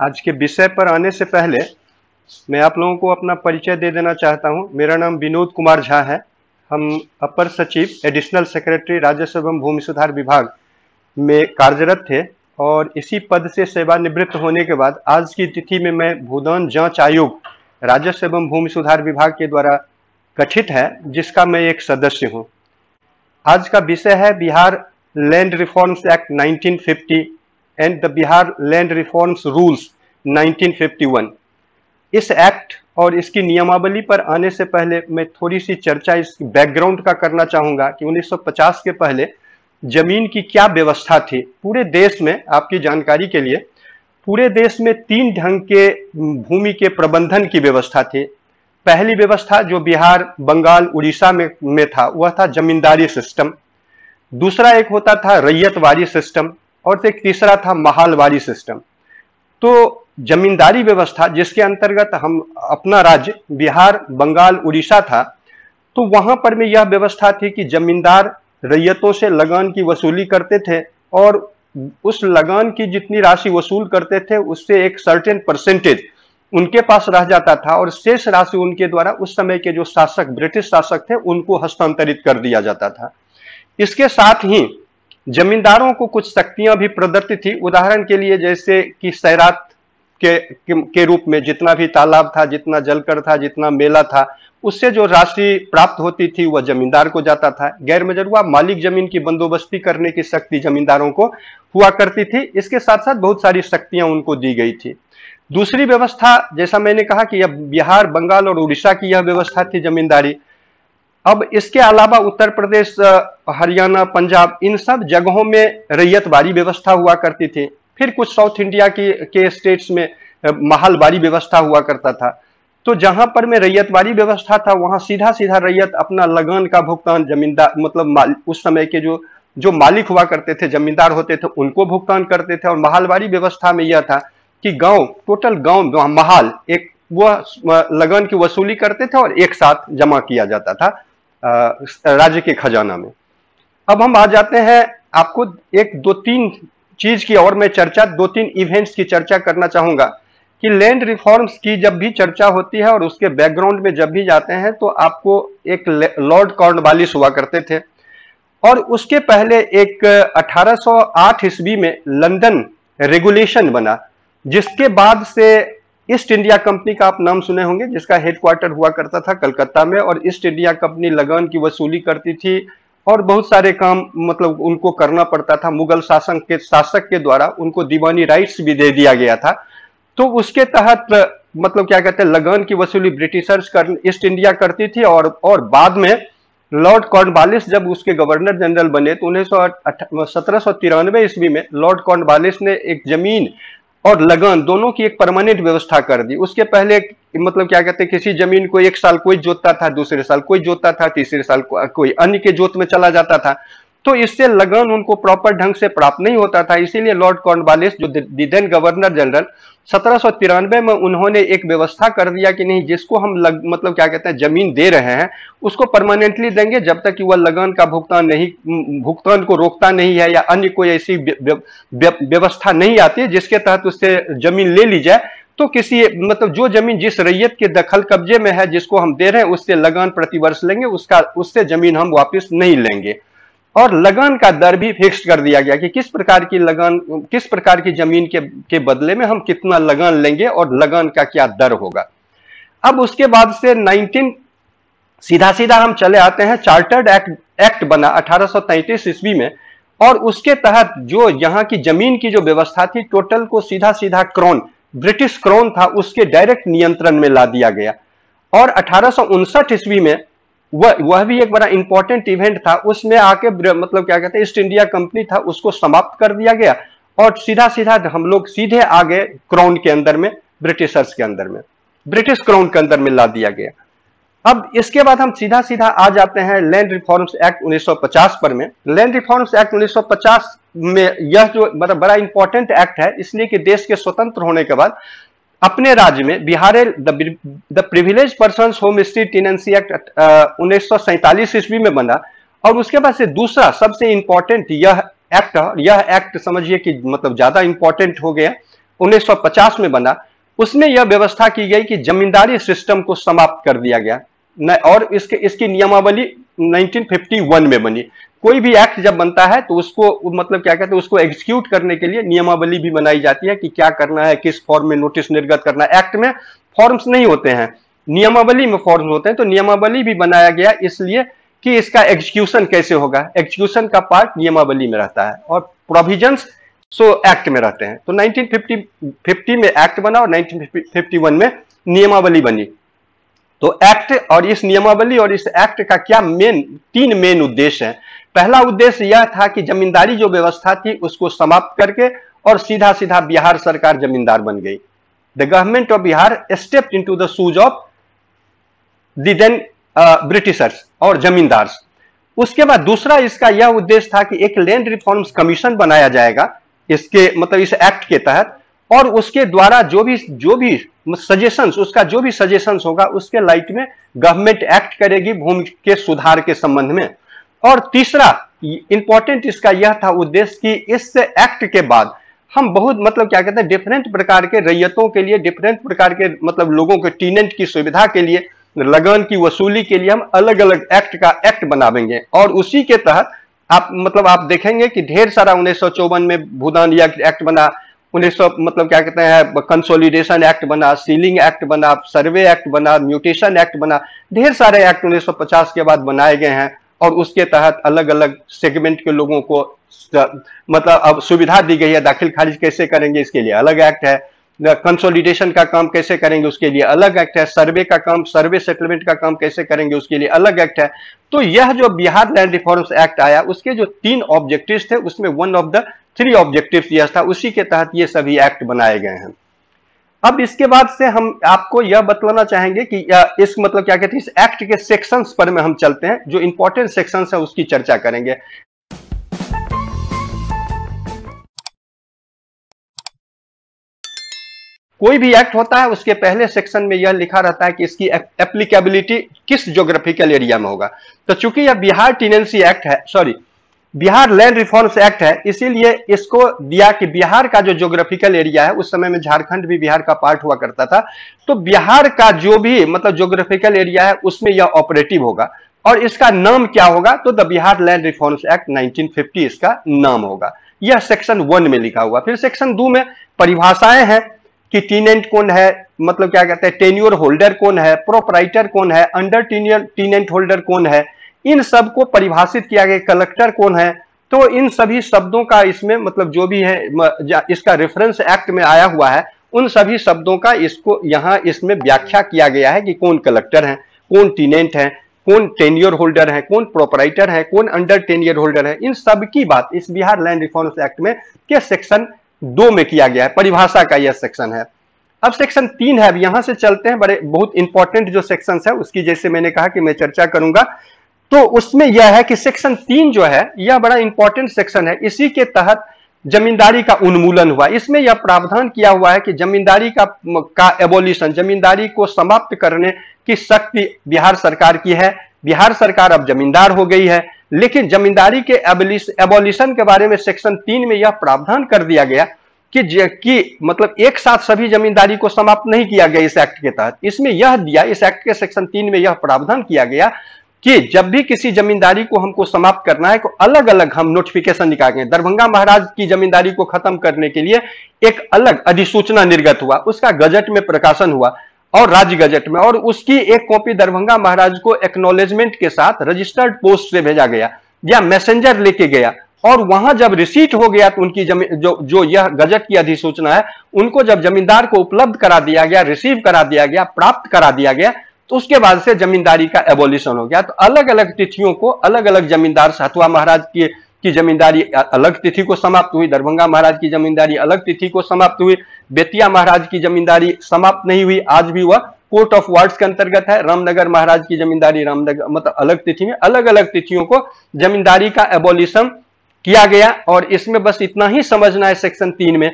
आज के विषय पर आने से पहले मैं आप लोगों को अपना परिचय दे देना चाहता हूं। मेरा नाम विनोद कुमार झा है हम अपर सचिव एडिशनल सेक्रेटरी राजस्व एवं भूमि सुधार विभाग में कार्यरत थे और इसी पद से सेवानिवृत्त होने के बाद आज की तिथि में मैं भूदान जांच आयोग राजस्व एवं भूमि सुधार विभाग के द्वारा गठित है जिसका मैं एक सदस्य हूँ आज का विषय है Bihar land reforms act 1950 and the Bihar land reforms rules 1951 इस एक्ट और इसकी नियमावली पर आने से पहले मैं थोड़ी सी चर्चा इस बैकग्राउंड का करना चाहूंगा कि 1950 के पहले जमीन की क्या व्यवस्था थी पूरे देश में आपकी जानकारी के लिए पूरे देश में तीन ढंग के भूमि के प्रबंधन की व्यवस्था थी पहली व्यवस्था जो बिहार बंगाल उड़ीसा में में था वह था जमींदारी सिस्टम दूसरा एक होता था रैयतवारी सिस्टम और तो एक तीसरा था महालवारी सिस्टम तो जमींदारी व्यवस्था जिसके अंतर्गत हम अपना राज्य बिहार बंगाल उड़ीसा था तो वहां पर भी यह व्यवस्था थी कि जमींदार रैयतों से लगान की वसूली करते थे और उस लगान की जितनी राशि वसूल करते थे उससे एक सर्टेन परसेंटेज उनके पास रह जाता था और शेष राशि उनके द्वारा उस समय के जो शासक ब्रिटिश शासक थे उनको हस्तांतरित कर दिया जाता था इसके साथ ही जमींदारों को कुछ शक्तियां भी प्रदत्त थी उदाहरण के लिए जैसे कि सैरात के, के के रूप में जितना भी तालाब था जितना जलकर था जितना मेला था उससे जो राशि प्राप्त होती थी वह जमींदार को जाता था गैर मजरुआ मालिक जमीन की बंदोबस्ती करने की शक्ति जमींदारों को हुआ करती थी इसके साथ साथ बहुत सारी शक्तियां उनको दी गई थी दूसरी व्यवस्था जैसा मैंने कहा कि यह बिहार बंगाल और उड़ीसा की यह व्यवस्था थी जमींदारी अब इसके अलावा उत्तर प्रदेश हरियाणा पंजाब इन सब जगहों में रैयत बारी व्यवस्था हुआ करती थी फिर कुछ साउथ इंडिया की के स्टेट्स में बारी व्यवस्था हुआ करता था तो जहां पर में बारी व्यवस्था था वहां सीधा सीधा रैयत अपना लगान का भुगतान जमींदार मतलब उस समय के जो जो मालिक हुआ करते थे जमींदार होते थे उनको भुगतान करते थे और महालवाड़ी व्यवस्था में यह था कि गांव टोटल गांव महाल एक वह लगन की वसूली करते थे और एक साथ जमा किया जाता था राज्य के खजाना में अब हम आ जाते हैं आपको एक दो तीन चीज की और मैं चर्चा दो तीन इवेंट्स की चर्चा करना चाहूंगा कि लैंड रिफॉर्म्स की जब भी चर्चा होती है और उसके बैकग्राउंड में जब भी जाते हैं तो आपको एक लॉर्ड कॉर्नवालिस हुआ करते थे और उसके पहले एक 1808 ईस्वी में लंदन रेगुलेशन बना जिसके बाद से ईस्ट इंडिया कंपनी का आप नाम सुने होंगे जिसका हेडक्वार्टर हुआ करता था कलकत्ता में और ईस्ट इंडिया कंपनी लगन की वसूली करती थी और बहुत सारे काम मतलब उनको करना पड़ता था मुगल शासन के शासक के द्वारा उनको दीवानी राइट्स भी दे दिया गया था तो उसके तहत मतलब क्या कहते हैं लगन की वसूली ब्रिटिशर्स कर ईस्ट इंडिया करती थी और और बाद में लॉर्ड कॉर्नबालिस जब उसके गवर्नर जनरल बने तो उन्नीस सौ सत्रह ईस्वी में लॉर्ड कॉर्नबालिस ने एक जमीन और लगन दोनों की एक परमानेंट व्यवस्था कर दी उसके पहले मतलब क्या कहते हैं किसी जमीन को एक साल कोई जोतता था दूसरे साल कोई जोतता था तीसरे साल को, कोई अन्य के जोत में चला जाता था तो इससे लगन उनको प्रॉपर ढंग से प्राप्त नहीं होता था इसीलिए लॉर्ड कॉर्नवालिस जो दिदेन गवर्नर जनरल सत्रह में उन्होंने एक व्यवस्था कर दिया कि नहीं जिसको हम लग, मतलब क्या कहते हैं जमीन दे रहे हैं उसको परमानेंटली देंगे जब तक कि वह लगन का भुगतान नहीं भुगतान को रोकता नहीं है या अन्य कोई ऐसी व्यवस्था नहीं आती जिसके तहत उससे जमीन ले ली जाए तो किसी मतलब जो जमीन जिस रैयत के दखल कब्जे में है जिसको हम दे रहे हैं उससे लगान प्रतिवर्ष लेंगे उसका उससे जमीन हम वापस नहीं लेंगे और लगन का दर भी फिक्स कर दिया गया कि किस प्रकार की लगन किस प्रकार की जमीन के के बदले में हम कितना लगन लेंगे और लगन का क्या दर होगा अब उसके बाद से 19 सीधा सीधा हम चले आते हैं चार्टर्ड एक्ट एक्ट बना अठारह ईस्वी में और उसके तहत जो यहाँ की जमीन की जो व्यवस्था थी टोटल को सीधा सीधा क्रोन ब्रिटिश क्रोन था उसके डायरेक्ट नियंत्रण में ला दिया गया और अठारह ईस्वी में वह वह भी एक बड़ा इंपॉर्टेंट इवेंट था उसमें आके मतलब क्या कहते हैं ईस्ट इंडिया कंपनी था उसको समाप्त कर दिया गया और सीधा सीधा हम लोग सीधे आ गए क्राउन के अंदर में ब्रिटिशर्स के अंदर में ब्रिटिश क्राउन के अंदर में ला दिया गया अब इसके बाद हम सीधा सीधा आ जाते हैं लैंड रिफॉर्म्स एक्ट 1950 पर में लैंड रिफॉर्म्स एक्ट 1950 में यह जो मतलब बड़ा इंपॉर्टेंट एक्ट है इसलिए कि देश के स्वतंत्र होने के बाद अपने राज्य में Bihar the privileged person homestead tenancy act उन्नीस सौ ईस्वी में बना और उसके बाद से दूसरा सबसे इंपॉर्टेंट यह एक्ट यह एक्ट समझिए कि मतलब ज्यादा इंपॉर्टेंट हो गया 1950 में बना उसमें यह व्यवस्था की गई कि जमींदारी सिस्टम को समाप्त कर दिया गया और इसके इसकी नियमावली 1951 में बनी कोई भी एक्ट जब बनता है तो उसको मतलब क्या कहते हैं उसको एग्जीक्यूट करने के लिए नियमावली भी बनाई जाती है कि क्या करना है किस फॉर्म में नोटिस निर्गत करना है एक्ट में फॉर्म्स नहीं होते हैं नियमावली में फॉर्म होते हैं तो नियमावली भी बनाया गया इसलिए कि इसका एग्जीक्यूशन कैसे होगा एग्जीक्यूशन का पार्ट नियमावली में रहता है और प्रोविजन सो एक्ट में रहते हैं तो नाइनटीन फिफ्टी में एक्ट बना और नाइनटीन में नियमावली बनी तो एक्ट और इस नियमावली और इस एक्ट का क्या मेन तीन मेन उद्देश्य है पहला उद्देश्य यह था कि जमींदारी जो व्यवस्था थी उसको समाप्त करके और सीधा सीधा बिहार सरकार जमींदार बन गई the government of Bihar step in to the shoes of then Britishers और जमींदार उसके बाद दूसरा इसका यह उद्देश्य था कि एक लैंड रिफॉर्म्स कमीशन बनाया जाएगा इसके मतलब इस एक्ट के तहत और उसके द्वारा जो भी जो भी सजेशन उसका जो भी सजेशन होगा उसके लाइट में गवर्नमेंट एक्ट करेगी भूमि के सुधार के संबंध में और तीसरा इंपॉर्टेंट इसका यह था उद्देश्य कि इस एक्ट के बाद हम बहुत मतलब क्या कहते हैं डिफरेंट प्रकार के रैयतों के लिए डिफरेंट प्रकार के मतलब लोगों के टीनेंट की सुविधा के लिए लगन की वसूली के लिए हम अलग अलग एक्ट का एक्ट बनावेंगे और उसी के तहत आप मतलब आप देखेंगे कि ढेर सारा उन्नीस में भूदान एक्ट बना उन्नीस मतलब क्या कहते हैं कंसोलिडेशन एक्ट बना सीलिंग एक्ट बना सर्वे एक्ट बना म्यूटेशन एक्ट बना ढेर सारे एक्ट 1950 के बाद बनाए गए हैं और उसके तहत अलग अलग सेगमेंट के लोगों को मतलब अब सुविधा दी गई है दाखिल खारिज कैसे करेंगे इसके लिए अलग एक्ट है कंसोलिडेशन का काम कैसे करेंगे उसके लिए अलग एक्ट है सर्वे का काम सर्वे सेटलमेंट का काम कैसे करेंगे उसके लिए अलग एक्ट है तो यह जो बिहार लैंड रिफॉर्म्स एक्ट आया उसके जो तीन ऑब्जेक्टिव्स थे उसमें one of the three objectives यह था उसी के तहत ये सभी एक्ट बनाए गए हैं अब इसके बाद से हम आपको यह बतलाना चाहेंगे कि इस मतलब क्या कहते हैं इस एक्ट के सेक्शंस पर में हम चलते हैं जो इंपॉर्टेंट सेक्शंस है उसकी चर्चा करेंगे कोई भी एक्ट होता है उसके पहले सेक्शन में यह लिखा रहता है कि इसकी एप्लीकेबिलिटी किस ज्योग्राफिकल एरिया में होगा तो चूंकि यह बिहार टीनेंसी एक्ट है sorry Bihar land reforms act है इसीलिए इसको दिया कि बिहार का जो ज्योग्राफिकल एरिया है उस समय में झारखंड भी बिहार का पार्ट हुआ करता था तो बिहार का जो भी मतलब ज्योग्राफिकल एरिया है उसमें यह ऑपरेटिव होगा और इसका नाम क्या होगा तो the Bihar land reforms act 1950 इसका नाम होगा यह सेक्शन वन में लिखा हुआ फिर सेक्शन दो में परिभाषाएं हैं कि टीनेंट कौन है मतलब क्या कहते हैं टेन्योर होल्डर कौन है प्रोपराइटर कौन है अंडर टीनियर टीनेंट होल्डर कौन है इन सब को परिभाषित किया गया कलेक्टर कौन है तो इन सभी शब्दों का इसमें मतलब जो भी है इसका रेफरेंस एक्ट में आया हुआ है उन सभी शब्दों का इसको यहाँ इसमें व्याख्या किया गया है कि कौन कलेक्टर है कौन टीनेंट है कौन टेनियर होल्डर है कौन प्रोपराइटर है कौन अंडर टेनियर होल्डर है इन सब की बात इस बिहार लैंड रिफॉर्म्स एक्ट में के सेक्शन दो में किया गया है परिभाषा का यह सेक्शन है अब सेक्शन तीन है अब यहां से चलते हैं बड़े बहुत इंपॉर्टेंट जो सेक्शन है उसकी जैसे मैंने कहा कि मैं चर्चा करूंगा तो उसमें यह है कि सेक्शन तीन जो है यह बड़ा इंपॉर्टेंट सेक्शन है इसी के तहत जमींदारी का उन्मूलन हुआ इसमें यह प्रावधान किया हुआ है कि जमींदारी का का एबोल्यूशन जमींदारी को समाप्त करने की शक्ति बिहार सरकार की है बिहार सरकार अब जमींदार हो गई है लेकिन जमींदारी के एबोल्यूशन के बारे में सेक्शन तीन में यह प्रावधान कर दिया गया कि कि मतलब एक साथ सभी जमींदारी को समाप्त नहीं किया गया इस एक्ट के तहत इसमें यह दिया इस एक्ट के सेक्शन तीन में यह प्रावधान किया गया कि जब भी किसी जमींदारी को हमको समाप्त करना है तो अलग अलग हम नोटिफिकेशन निकालेंगे दरभंगा महाराज की जमींदारी को खत्म करने के लिए एक अलग अधिसूचना निर्गत हुआ उसका गजट में प्रकाशन हुआ और राज्य गजट में और उसकी एक कॉपी दरभंगा महाराज को एक्नोलेजमेंट के साथ रजिस्टर्ड पोस्ट से भेजा गया या मैसेंजर लेके गया और वहां जब रिसीट हो गया तो उनकी जमीन जो जो यह गजट की अधिसूचना है उनको जब जमींदार को उपलब्ध करा दिया गया रिसीव करा दिया गया प्राप्त करा दिया गया तो उसके बाद से जमींदारी का एबोल्यूशन हो गया तो अलग अलग तिथियों को अलग अलग जमींदार सतवा महाराज की की जमींदारी अलग तिथि को समाप्त हुई दरभंगा महाराज की जमींदारी अलग तिथि को समाप्त हुई बेतिया महाराज की जमींदारी समाप्त नहीं हुई आज भी वह कोर्ट ऑफ वार्ड्स के अंतर्गत है रामनगर महाराज की जमींदारी रामनगर मतलब अलग तिथि में अलग अलग तिथियों को जमींदारी का एबोल्यूशन किया गया और इसमें बस इतना ही समझना है सेक्शन तीन में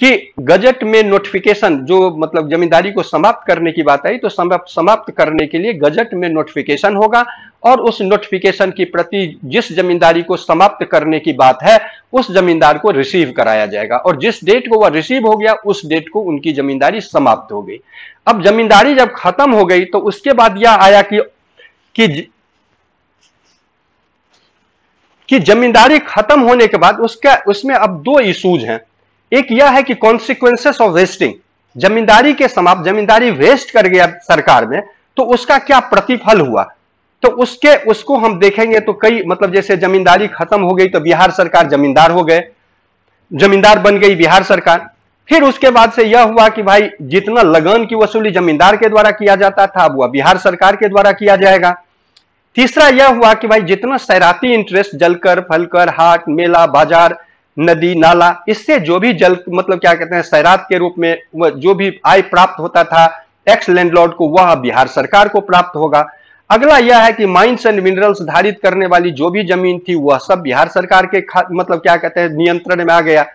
कि गजट में नोटिफिकेशन जो मतलब जमींदारी को समाप्त करने की बात आई तो समाप्त करने के लिए गजट में नोटिफिकेशन होगा और उस नोटिफिकेशन की प्रति जिस जमींदारी को समाप्त करने की बात है उस जमींदार को रिसीव कराया जाएगा और जिस डेट को वह रिसीव हो गया उस डेट को उनकी जमींदारी समाप्त हो गई अब जमींदारी जब खत्म हो गई तो उसके बाद यह आया कि, कि कि जमींदारी खत्म होने के बाद उसका उसमें अब दो इशूज हैं एक यह है कि कॉन्सिक्वेंसेस ऑफ वेस्टिंग जमींदारी के समाप्त जमींदारी वेस्ट कर गया सरकार में तो उसका क्या प्रतिफल हुआ तो उसके उसको हम देखेंगे तो कई मतलब जैसे जमींदारी खत्म हो गई तो बिहार सरकार जमींदार हो गए जमींदार बन गई बिहार सरकार फिर उसके बाद से यह हुआ कि भाई जितना लगन की वसूली जमींदार के द्वारा किया जाता था अब वह बिहार सरकार के द्वारा किया जाएगा तीसरा यह हुआ कि भाई जितना सैराती इंटरेस्ट जलकर फलकर हाट मेला बाजार नदी नाला इससे जो भी जल मतलब क्या कहते हैं सैरात के रूप में जो भी आय प्राप्त होता था एक्स लैंडलॉर्ड को वह बिहार सरकार को प्राप्त होगा अगला यह है कि माइंस एंड मिनरल्स धारित करने वाली जो भी जमीन थी वह सब बिहार सरकार के मतलब क्या कहते हैं नियंत्रण में आ गया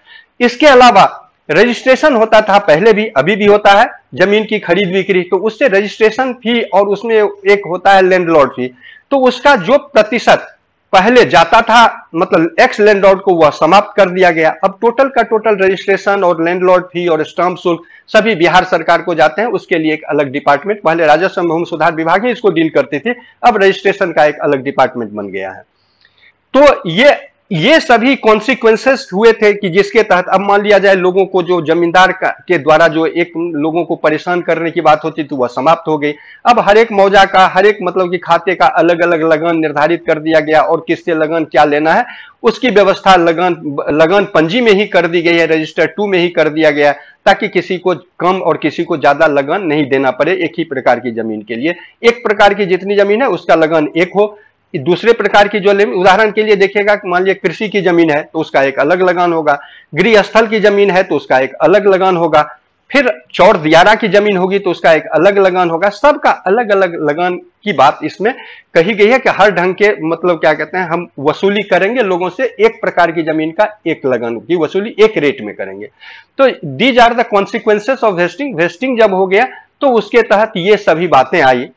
इसके अलावा रजिस्ट्रेशन होता था पहले भी अभी भी होता है जमीन की खरीद बिक्री तो उससे रजिस्ट्रेशन फी और उसमें एक होता है लैंडलॉर्ड फी तो उसका जो प्रतिशत पहले जाता था मतलब एक्स लैंडलॉर्ड को वह समाप्त कर दिया गया अब टोटल का टोटल रजिस्ट्रेशन और लैंडलॉर्ड फी और स्टाम्प शुल्क सभी बिहार सरकार को जाते हैं उसके लिए एक अलग डिपार्टमेंट पहले राजस्व भूमि सुधार विभाग ही इसको डील करती थी अब रजिस्ट्रेशन का एक अलग डिपार्टमेंट बन गया है तो ये ये सभी कॉन्सिक्वेंसेस हुए थे कि जिसके तहत अब मान लिया जाए लोगों को जो जमींदार के द्वारा जो एक लोगों को परेशान करने की बात होती थी तो वह समाप्त हो गई अब हर एक मौजा का हर एक मतलब कि खाते का अलग अलग लगन निर्धारित कर दिया गया और किससे लगन क्या लेना है उसकी व्यवस्था लगन लगन पंजी में ही कर दी गई है रजिस्टर टू में ही कर दिया गया ताकि किसी को कम और किसी को ज्यादा लगन नहीं देना पड़े एक ही प्रकार की जमीन के लिए एक प्रकार की जितनी जमीन है उसका लगन एक हो दूसरे प्रकार की जो उदाहरण के लिए देखिएगा मान लीजिए कृषि की जमीन है तो उसका एक अलग लगान होगा गृहस्थल की जमीन है तो उसका एक अलग लगान होगा फिर चौर दियारा की जमीन होगी तो उसका एक अलग लगान होगा सबका अलग अलग लगान की बात इसमें कही गई है कि हर ढंग के मतलब क्या कहते हैं हम वसूली करेंगे लोगों से एक प्रकार की जमीन का एक लगन की वसूली एक रेट में करेंगे तो these are the consequences of vesting vesting जब हो गया तो उसके तहत ये सभी बातें आई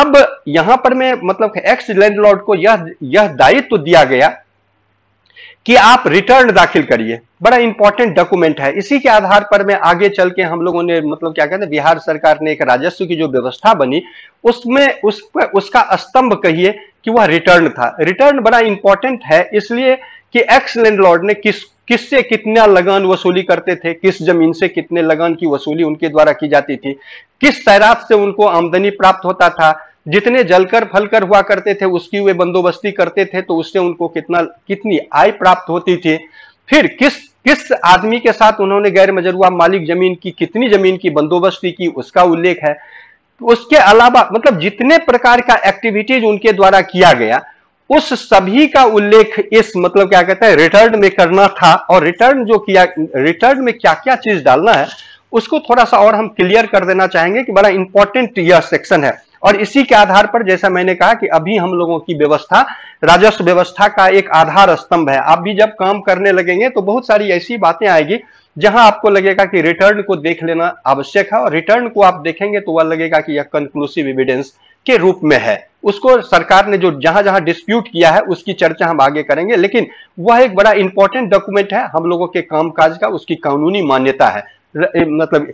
अब यहां पर मैं मतलब एक्स लैंडलॉर्ड को यह यह दायित्व तो दिया गया कि आप रिटर्न दाखिल करिए बड़ा इंपॉर्टेंट डॉक्यूमेंट है इसी के आधार पर मैं आगे चल के हम लोगों ने मतलब क्या कहते हैं बिहार सरकार ने एक राजस्व की जो व्यवस्था बनी उसमें उस पर उसका स्तंभ कहिए कि वह रिटर्न था रिटर्न बड़ा इंपॉर्टेंट है इसलिए कि एक्स लैंडलॉर्ड ने किस किससे कितना लगान वसूली करते थे किस जमीन से कितने लगान की वसूली उनके द्वारा की जाती थी किस सैराब से उनको आमदनी प्राप्त होता था जितने जलकर फलकर हुआ करते थे उसकी वे बंदोबस्ती करते थे तो उससे उनको कितना कितनी आय प्राप्त होती थी फिर किस किस आदमी के साथ उन्होंने गैर मजरुआ मालिक जमीन की कितनी जमीन की बंदोबस्ती की उसका उल्लेख है उसके अलावा मतलब जितने प्रकार का एक्टिविटीज उनके द्वारा किया गया उस सभी का उल्लेख इस मतलब क्या कहते हैं रिटर्न में करना था और रिटर्न जो किया रिटर्न में क्या क्या चीज डालना है उसको थोड़ा सा और हम क्लियर कर देना चाहेंगे कि बड़ा इंपॉर्टेंट यह सेक्शन है और इसी के आधार पर जैसा मैंने कहा कि अभी हम लोगों की व्यवस्था राजस्व व्यवस्था का एक आधार स्तंभ है आप भी जब काम करने लगेंगे तो बहुत सारी ऐसी बातें आएगी जहां आपको लगेगा कि रिटर्न को देख लेना आवश्यक है और रिटर्न को आप देखेंगे तो वह लगेगा कि यह कंक्लूसिव एविडेंस के रूप में है उसको सरकार ने जो जहां जहां डिस्प्यूट किया है उसकी चर्चा हम आगे करेंगे लेकिन वह एक बड़ा इंपॉर्टेंट डॉक्यूमेंट है हम लोगों के कामकाज का उसकी कानूनी मान्यता है मतलब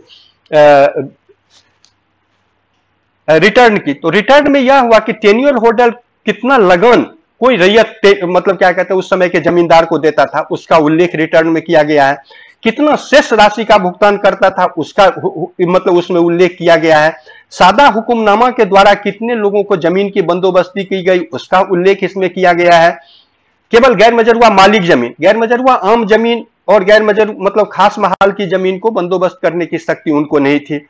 रिटर्न की तो रिटर्न में यह हुआ कि टेन्यूअर होल्डर कितना लगन कोई रैयत मतलब क्या कहते हैं उस समय के जमींदार को देता था उसका उल्लेख रिटर्न में किया गया है कितना शेष राशि का भुगतान करता था उसका मतलब उसमें उल्लेख किया गया है सादा हुक्मनामा के द्वारा कितने लोगों को जमीन की बंदोबस्ती की गई उसका उल्लेख इसमें किया गया है केवल गैर मजरुआ मालिक जमीन गैर मजरुआ आम जमीन और गैर मजर मतलब खास महाल की जमीन को बंदोबस्त करने की शक्ति उनको नहीं थी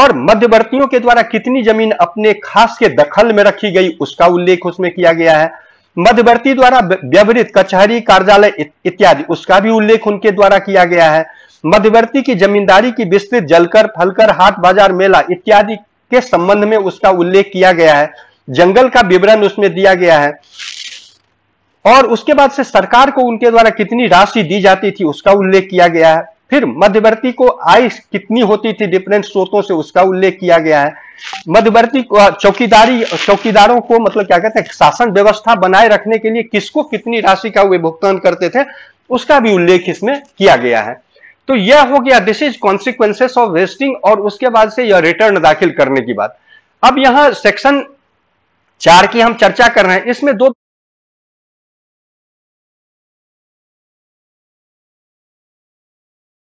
और मध्यवर्तियों के द्वारा कितनी जमीन अपने खास के दखल में रखी गई उसका उल्लेख उसमें किया गया है मध्यवर्ती द्वारा व्यवहित कचहरी कार्यालय इत्यादि उसका भी उल्लेख उनके द्वारा किया गया है मध्यवर्ती की जमींदारी की विस्तृत जलकर फलकर हाट बाजार मेला इत्यादि के संबंध में उसका उल्लेख किया गया है जंगल का विवरण उसमें दिया गया है और उसके बाद से सरकार को उनके द्वारा कितनी राशि दी जाती थी उसका उल्लेख किया गया है फिर मध्यवर्ती को आय कितनी होती थी डिफरेंट स्रोतों से उसका उल्लेख किया गया है मध्यवर्ती चौकीदारी चौकीदारों को मतलब क्या कहते हैं शासन व्यवस्था बनाए रखने के लिए किसको कितनी राशि का वे भुगतान करते थे उसका भी उल्लेख इसमें किया गया है तो यह हो गया this is consequences of vesting और उसके बाद से यह रिटर्न दाखिल करने की बात अब यहां सेक्शन चार की हम चर्चा कर रहे हैं इसमें दो